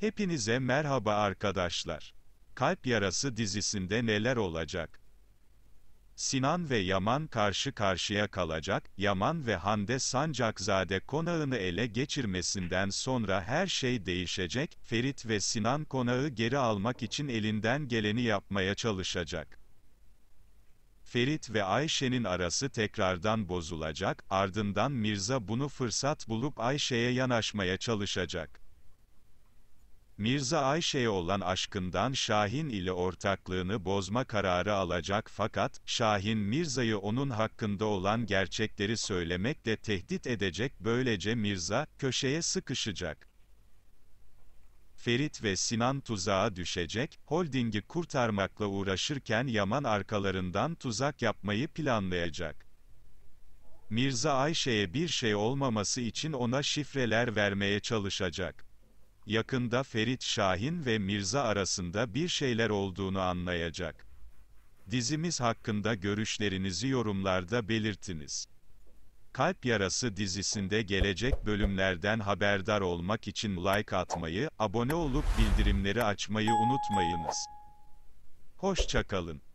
Hepinize merhaba arkadaşlar. Kalp Yarası dizisinde neler olacak? Sinan ve Yaman karşı karşıya kalacak, Yaman ve Hande Sancakzade konağını ele geçirmesinden sonra her şey değişecek, Ferit ve Sinan konağı geri almak için elinden geleni yapmaya çalışacak. Ferit ve Ayşe'nin arası tekrardan bozulacak, ardından Mirza bunu fırsat bulup Ayşe'ye yanaşmaya çalışacak. Mirza Ayşe'ye olan aşkından Şahin ile ortaklığını bozma kararı alacak fakat, Şahin Mirza'yı onun hakkında olan gerçekleri söylemekle tehdit edecek böylece Mirza, köşeye sıkışacak. Ferit ve Sinan tuzağa düşecek, holdingi kurtarmakla uğraşırken Yaman arkalarından tuzak yapmayı planlayacak. Mirza Ayşe'ye bir şey olmaması için ona şifreler vermeye çalışacak yakında Ferit Şahin ve Mirza arasında bir şeyler olduğunu anlayacak. Dizimiz hakkında görüşlerinizi yorumlarda belirtiniz. Kalp Yarası dizisinde gelecek bölümlerden haberdar olmak için like atmayı, abone olup bildirimleri açmayı unutmayınız. Hoşçakalın.